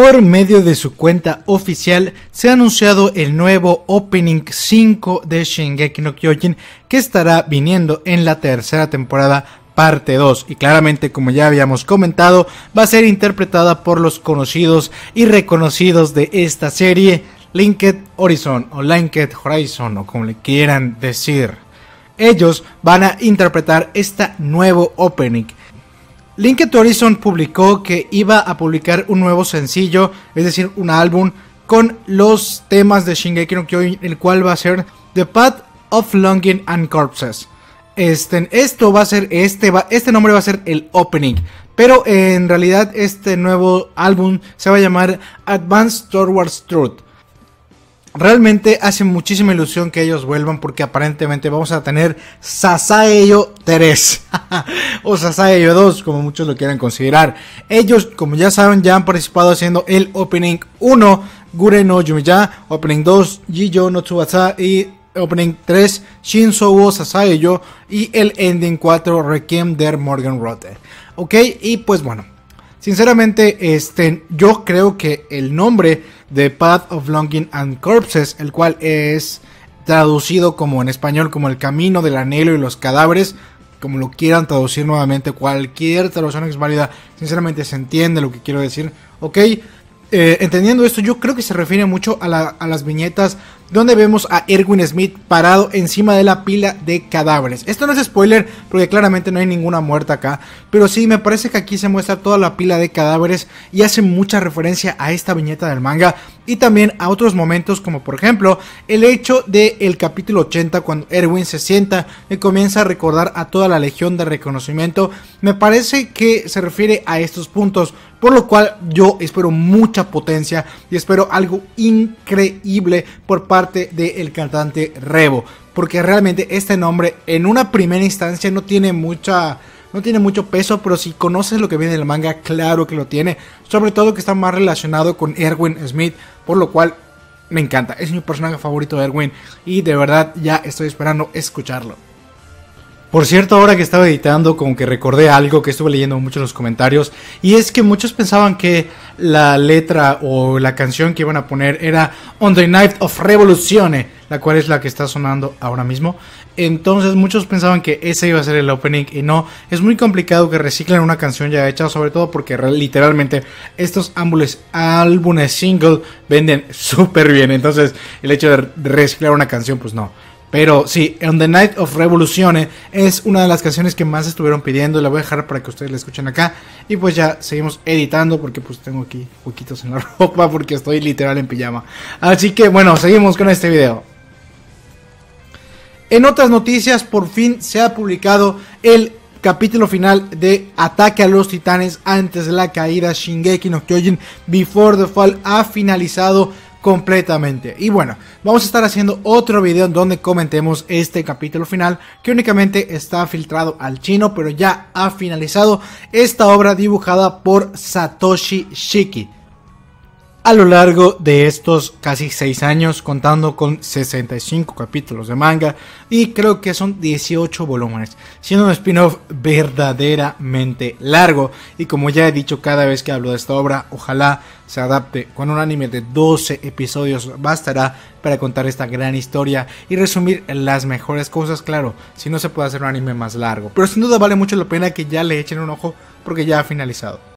Por medio de su cuenta oficial se ha anunciado el nuevo opening 5 de Shingeki no Kyojin que estará viniendo en la tercera temporada parte 2 y claramente como ya habíamos comentado va a ser interpretada por los conocidos y reconocidos de esta serie Linked Horizon o Linked Horizon o como le quieran decir. Ellos van a interpretar este nuevo opening Linked Horizon publicó que iba a publicar un nuevo sencillo, es decir, un álbum con los temas de Shingeki no Kyojin, el cual va a ser The Path of Longing and Corpses. Este, esto va a ser este, este nombre va a ser el opening, pero en realidad este nuevo álbum se va a llamar Advanced Towards Truth. Realmente hace muchísima ilusión que ellos vuelvan porque aparentemente vamos a tener Sasaeyo 3 o Sasaeyo 2 como muchos lo quieran considerar. Ellos, como ya saben, ya han participado haciendo el Opening 1, Gure no Yumiya, Opening 2, Jijo no Tsubasa y Opening 3, Shinso wo Sasaeyo y el Ending 4, Requiem der Morgenrote. Ok, y pues bueno, Sinceramente, este, yo creo que el nombre de Path of Longing and Corpses, el cual es traducido como en español como el camino del anhelo y los cadáveres, como lo quieran traducir nuevamente, cualquier traducción es válida, sinceramente se entiende lo que quiero decir, ¿ok? Eh, entendiendo esto, yo creo que se refiere mucho a, a, las viñetas donde vemos a Erwin Smith parado encima de la pila de cadáveres. Esto no es spoiler porque claramente no hay ninguna muerta acá, pero sí me parece que aquí se muestra toda la pila de cadáveres y hace mucha referencia a esta viñeta del manga y también a otros momentos como por ejemplo el hecho del el capítulo 80 cuando Erwin se sienta y comienza a recordar a toda la legión de reconocimiento. Me parece que se refiere a estos puntos, por lo cual yo espero mucha potencia y espero algo increíble por parte del cantante Revo. porque realmente este nombre en una primera instancia no tiene mucha no tiene mucho peso, pero si conoces lo que viene del manga, claro que lo tiene. Sobre todo que está más relacionado con Erwin Smith, por lo cual me encanta. Es mi personaje favorito de Erwin y de verdad ya estoy esperando escucharlo. Por cierto, ahora que estaba editando, como que recordé algo que estuve leyendo mucho en los comentarios, y es que muchos pensaban que la letra o la canción que iban a poner era On the Night of Revolution la cual es la que está sonando ahora mismo. Entonces muchos pensaban que ese iba a ser el opening y no, es muy complicado que reciclen una canción ya hecha, sobre todo porque literalmente estos ámbules, álbumes single venden súper bien, entonces el hecho de reciclar una canción pues no. Pero sí, On the Night of Revolution es una de las canciones que más estuvieron pidiendo. La voy a dejar para que ustedes la escuchen acá. Y pues ya seguimos editando porque pues tengo aquí huequitos en la ropa porque estoy literal en pijama. Así que bueno, seguimos con este video. En otras noticias, por fin se ha publicado el capítulo final de Ataque a los Titanes antes de la caída. Shingeki no Kyojin Before the Fall ha finalizado completamente. Y bueno, vamos a estar haciendo otro video en donde comentemos este capítulo final que únicamente está filtrado al chino, pero ya ha finalizado esta obra dibujada por Satoshi Shiki a lo largo de estos casi 6 años, contando con 65 capítulos de manga y creo que son 18 volúmenes, siendo un spin-off verdaderamente largo. Y como ya he dicho cada vez que hablo de esta obra, ojalá se adapte con un anime de 12 episodios, bastará para contar esta gran historia y resumir las mejores cosas, claro, si no se puede hacer un anime más largo. Pero sin duda vale mucho la pena que ya le echen un ojo porque ya ha finalizado.